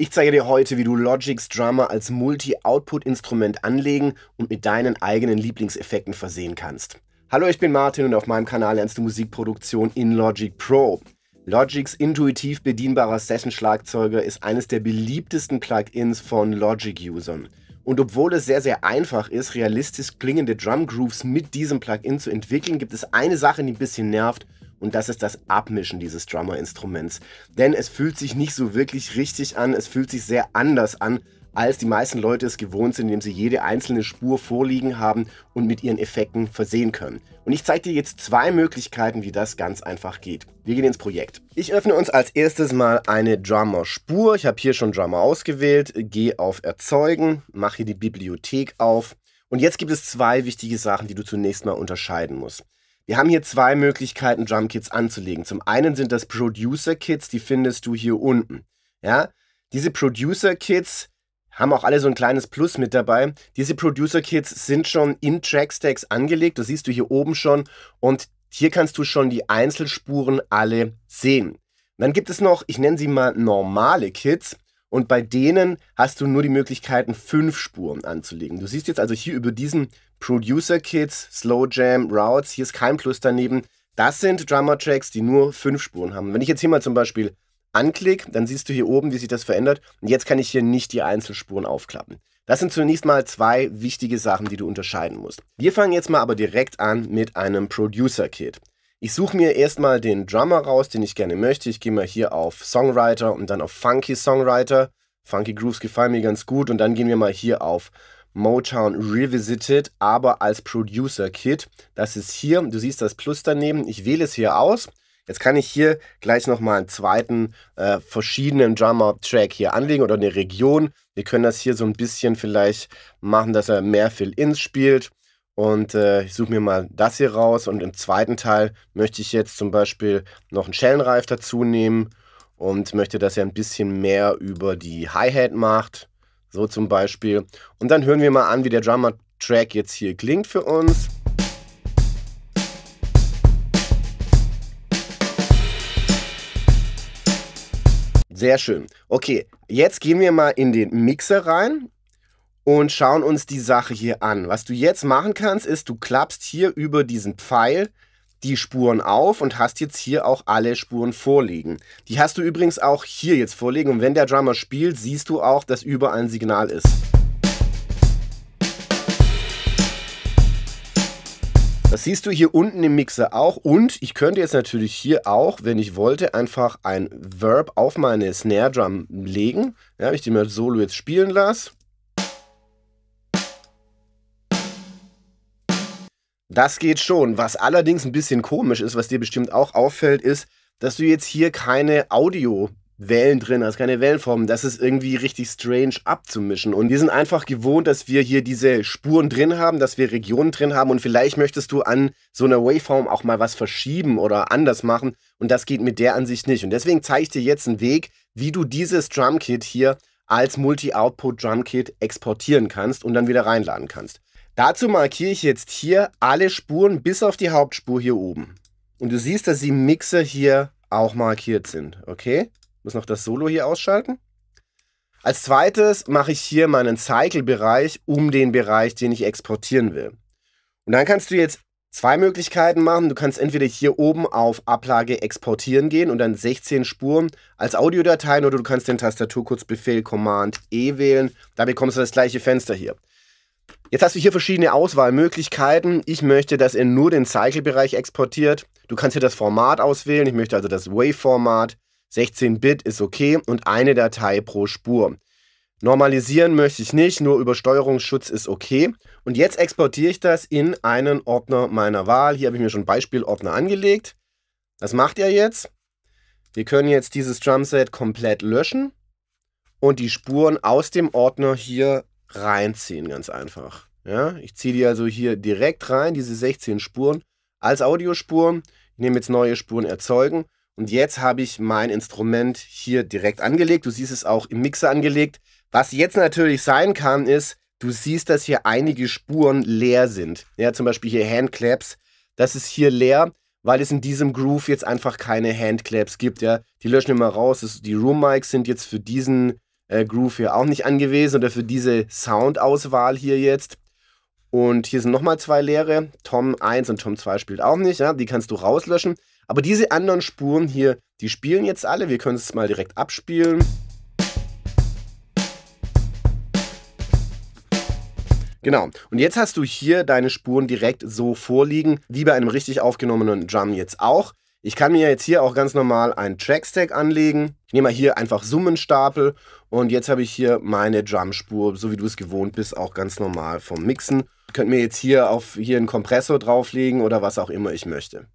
Ich zeige dir heute, wie du Logic's Drummer als Multi-Output-Instrument anlegen und mit deinen eigenen Lieblingseffekten versehen kannst. Hallo, ich bin Martin und auf meinem Kanal lernst du Musikproduktion in Logic Pro. Logics intuitiv bedienbarer Session-Schlagzeuger ist eines der beliebtesten Plugins von Logic-Usern. Und obwohl es sehr, sehr einfach ist, realistisch klingende Drum Grooves mit diesem Plugin zu entwickeln, gibt es eine Sache, die ein bisschen nervt und das ist das Abmischen dieses Drummer-Instruments. Denn es fühlt sich nicht so wirklich richtig an, es fühlt sich sehr anders an, als die meisten Leute es gewohnt sind, indem sie jede einzelne Spur vorliegen haben und mit ihren Effekten versehen können. Und ich zeige dir jetzt zwei Möglichkeiten, wie das ganz einfach geht. Wir gehen ins Projekt. Ich öffne uns als erstes mal eine Drummer-Spur. Ich habe hier schon Drummer ausgewählt, gehe auf Erzeugen, mache hier die Bibliothek auf. Und jetzt gibt es zwei wichtige Sachen, die du zunächst mal unterscheiden musst. Wir haben hier zwei Möglichkeiten, Drumkits anzulegen. Zum einen sind das Producer-Kits, die findest du hier unten. Ja? Diese Producer-Kits haben auch alle so ein kleines Plus mit dabei. Diese Producer-Kits sind schon in Trackstacks angelegt, das siehst du hier oben schon. Und hier kannst du schon die Einzelspuren alle sehen. dann gibt es noch, ich nenne sie mal normale Kits. Und bei denen hast du nur die Möglichkeiten, fünf Spuren anzulegen. Du siehst jetzt also hier über diesen Producer Kids, Slow Jam, Routes, hier ist kein Plus daneben. Das sind Drummer-Tracks, die nur fünf Spuren haben. Wenn ich jetzt hier mal zum Beispiel anklicke, dann siehst du hier oben, wie sich das verändert. Und jetzt kann ich hier nicht die Einzelspuren aufklappen. Das sind zunächst mal zwei wichtige Sachen, die du unterscheiden musst. Wir fangen jetzt mal aber direkt an mit einem Producer-Kit. Ich suche mir erstmal den Drummer raus, den ich gerne möchte. Ich gehe mal hier auf Songwriter und dann auf Funky Songwriter. Funky Grooves gefallen mir ganz gut. Und dann gehen wir mal hier auf Motown Revisited, aber als Producer Kit. Das ist hier, du siehst das Plus daneben. Ich wähle es hier aus. Jetzt kann ich hier gleich nochmal einen zweiten äh, verschiedenen Drummer-Track hier anlegen oder eine Region. Wir können das hier so ein bisschen vielleicht machen, dass er mehr Fill-Ins spielt. Und äh, ich suche mir mal das hier raus. Und im zweiten Teil möchte ich jetzt zum Beispiel noch einen Schellenreif dazu nehmen und möchte, dass er ein bisschen mehr über die Hi-Hat macht. So zum Beispiel. Und dann hören wir mal an, wie der Drummer-Track jetzt hier klingt für uns. Sehr schön. Okay, jetzt gehen wir mal in den Mixer rein und schauen uns die Sache hier an. Was du jetzt machen kannst, ist, du klappst hier über diesen Pfeil die Spuren auf und hast jetzt hier auch alle Spuren vorliegen. Die hast du übrigens auch hier jetzt vorliegen und wenn der Drummer spielt, siehst du auch, dass überall ein Signal ist. Das siehst du hier unten im Mixer auch und ich könnte jetzt natürlich hier auch, wenn ich wollte, einfach ein Verb auf meine Snare Drum legen. Ja, wenn ich die mal solo jetzt spielen lasse. Das geht schon. Was allerdings ein bisschen komisch ist, was dir bestimmt auch auffällt, ist, dass du jetzt hier keine Audio Wellen drin hast, keine Wellenformen. Das ist irgendwie richtig strange abzumischen. Und wir sind einfach gewohnt, dass wir hier diese Spuren drin haben, dass wir Regionen drin haben und vielleicht möchtest du an so einer Waveform auch mal was verschieben oder anders machen und das geht mit der Ansicht nicht. Und deswegen zeige ich dir jetzt einen Weg, wie du dieses Drumkit hier als Multi-Output-Drumkit exportieren kannst und dann wieder reinladen kannst. Dazu markiere ich jetzt hier alle Spuren bis auf die Hauptspur hier oben. Und du siehst, dass die Mixer hier auch markiert sind. Okay, muss noch das Solo hier ausschalten. Als zweites mache ich hier meinen Cycle-Bereich um den Bereich, den ich exportieren will. Und dann kannst du jetzt zwei Möglichkeiten machen. Du kannst entweder hier oben auf Ablage exportieren gehen und dann 16 Spuren als Audiodateien oder du kannst den Tastaturkurzbefehl Command E wählen. Da bekommst du das gleiche Fenster hier. Jetzt hast du hier verschiedene Auswahlmöglichkeiten. Ich möchte, dass er nur den Cycle-Bereich exportiert. Du kannst hier das Format auswählen. Ich möchte also das wave format 16-Bit ist okay und eine Datei pro Spur. Normalisieren möchte ich nicht, nur über Steuerungsschutz ist okay. Und jetzt exportiere ich das in einen Ordner meiner Wahl. Hier habe ich mir schon Beispielordner angelegt. Das macht er jetzt. Wir können jetzt dieses Drumset komplett löschen und die Spuren aus dem Ordner hier reinziehen, ganz einfach. Ja, ich ziehe die also hier direkt rein, diese 16 Spuren, als Audiospuren. Ich nehme jetzt neue Spuren erzeugen. Und jetzt habe ich mein Instrument hier direkt angelegt. Du siehst es auch im Mixer angelegt. Was jetzt natürlich sein kann, ist, du siehst, dass hier einige Spuren leer sind. Ja, zum Beispiel hier Handclaps. Das ist hier leer, weil es in diesem Groove jetzt einfach keine Handclaps gibt. Ja, die löschen wir mal raus. die Room Mics sind jetzt für diesen äh, Groove hier auch nicht angewiesen oder für diese Soundauswahl hier jetzt. Und hier sind nochmal zwei leere. Tom 1 und Tom 2 spielt auch nicht. Ja? Die kannst du rauslöschen. Aber diese anderen Spuren hier, die spielen jetzt alle. Wir können es mal direkt abspielen. Genau. Und jetzt hast du hier deine Spuren direkt so vorliegen, wie bei einem richtig aufgenommenen Drum jetzt auch. Ich kann mir jetzt hier auch ganz normal einen Trackstack anlegen. Ich nehme mal hier einfach Summenstapel und jetzt habe ich hier meine Drumspur, so wie du es gewohnt bist, auch ganz normal vom Mixen. Könnt mir jetzt hier auf hier einen Kompressor drauflegen oder was auch immer ich möchte.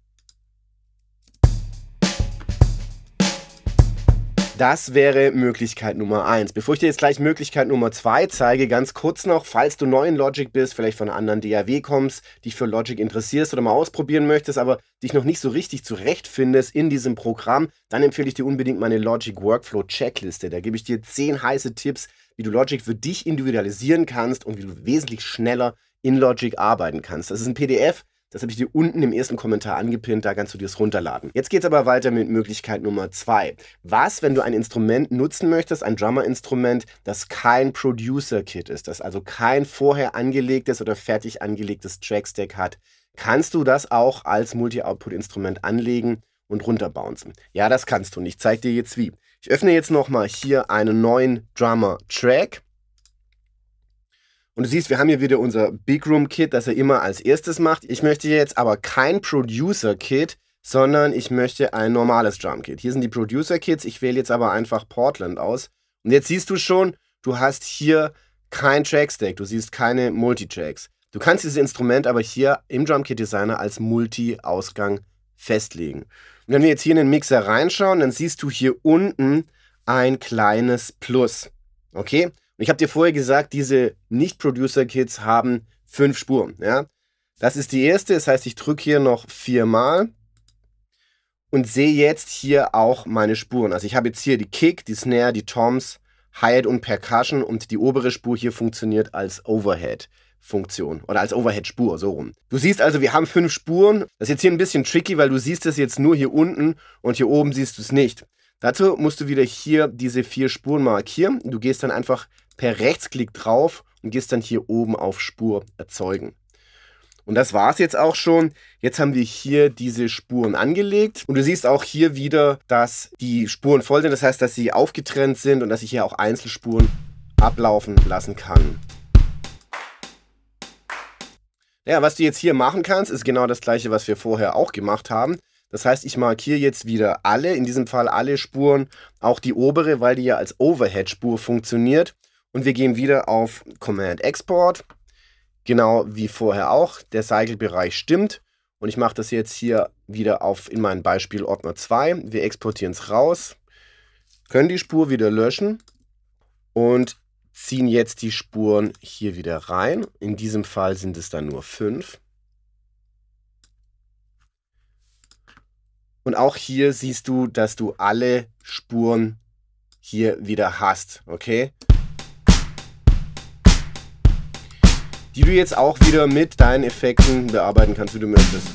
Das wäre Möglichkeit Nummer eins. Bevor ich dir jetzt gleich Möglichkeit Nummer zwei zeige, ganz kurz noch, falls du neu in Logic bist, vielleicht von einer anderen DAW kommst, dich für Logic interessierst oder mal ausprobieren möchtest, aber dich noch nicht so richtig zurechtfindest in diesem Programm, dann empfehle ich dir unbedingt meine Logic Workflow Checkliste. Da gebe ich dir zehn heiße Tipps, wie du Logic für dich individualisieren kannst und wie du wesentlich schneller in Logic arbeiten kannst. Das ist ein PDF, das habe ich dir unten im ersten Kommentar angepinnt, da kannst du dir es runterladen. Jetzt geht es aber weiter mit Möglichkeit Nummer zwei. Was, wenn du ein Instrument nutzen möchtest, ein Drummer-Instrument, das kein Producer-Kit ist, das also kein vorher angelegtes oder fertig angelegtes Trackstack hat, kannst du das auch als Multi-Output-Instrument anlegen und runterbouncen. Ja, das kannst du und ich zeige dir jetzt wie. Ich öffne jetzt nochmal hier einen neuen Drummer-Track und du siehst, wir haben hier wieder unser Big Room Kit, das er immer als erstes macht. Ich möchte jetzt aber kein Producer Kit, sondern ich möchte ein normales Drum Kit. Hier sind die Producer Kits. Ich wähle jetzt aber einfach Portland aus. Und jetzt siehst du schon, du hast hier kein Track Stack, Du siehst keine Multitracks. Du kannst dieses Instrument aber hier im Drum Kit Designer als Multi-Ausgang festlegen. Und wenn wir jetzt hier in den Mixer reinschauen, dann siehst du hier unten ein kleines Plus. Okay? Und ich habe dir vorher gesagt, diese Nicht-Producer-Kits haben fünf Spuren. Ja? Das ist die erste, das heißt, ich drücke hier noch viermal und sehe jetzt hier auch meine Spuren. Also ich habe jetzt hier die Kick, die Snare, die Toms, Hi-Hat und Percussion und die obere Spur hier funktioniert als Overhead. Funktion oder als Overhead-Spur, so rum. Du siehst also, wir haben fünf Spuren. Das ist jetzt hier ein bisschen tricky, weil du siehst es jetzt nur hier unten und hier oben siehst du es nicht. Dazu musst du wieder hier diese vier Spuren markieren. Du gehst dann einfach per Rechtsklick drauf und gehst dann hier oben auf Spur erzeugen. Und das war es jetzt auch schon. Jetzt haben wir hier diese Spuren angelegt. Und du siehst auch hier wieder, dass die Spuren voll sind. Das heißt, dass sie aufgetrennt sind und dass ich hier auch Einzelspuren ablaufen lassen kann. Ja, was du jetzt hier machen kannst, ist genau das gleiche, was wir vorher auch gemacht haben. Das heißt, ich markiere jetzt wieder alle, in diesem Fall alle Spuren, auch die obere, weil die ja als Overhead-Spur funktioniert. Und wir gehen wieder auf Command Export. Genau wie vorher auch. Der Cycle-Bereich stimmt. Und ich mache das jetzt hier wieder auf in meinem Beispiel Ordner 2. Wir exportieren es raus, können die Spur wieder löschen und ziehen jetzt die Spuren hier wieder rein. In diesem Fall sind es dann nur 5. Und auch hier siehst du, dass du alle Spuren hier wieder hast. Okay? die du jetzt auch wieder mit deinen Effekten bearbeiten kannst, wie du möchtest.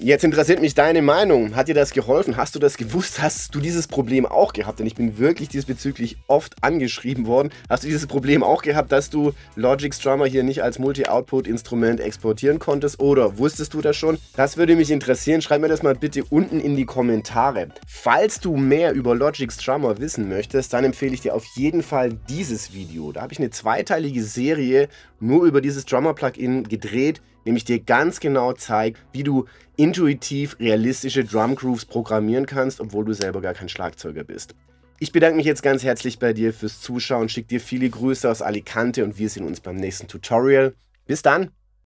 Jetzt interessiert mich deine Meinung. Hat dir das geholfen? Hast du das gewusst? Hast du dieses Problem auch gehabt? Denn ich bin wirklich diesbezüglich oft angeschrieben worden. Hast du dieses Problem auch gehabt, dass du Logic Strummer hier nicht als Multi-Output-Instrument exportieren konntest? Oder wusstest du das schon? Das würde mich interessieren. Schreib mir das mal bitte unten in die Kommentare. Falls du mehr über Logic Strummer wissen möchtest, dann empfehle ich dir auf jeden Fall dieses Video. Da habe ich eine zweiteilige Serie nur über dieses Drummer-Plugin gedreht, nämlich dir ganz genau zeigt, wie du intuitiv realistische Drum-Grooves programmieren kannst, obwohl du selber gar kein Schlagzeuger bist. Ich bedanke mich jetzt ganz herzlich bei dir fürs Zuschauen, schicke dir viele Grüße aus Alicante und wir sehen uns beim nächsten Tutorial. Bis dann!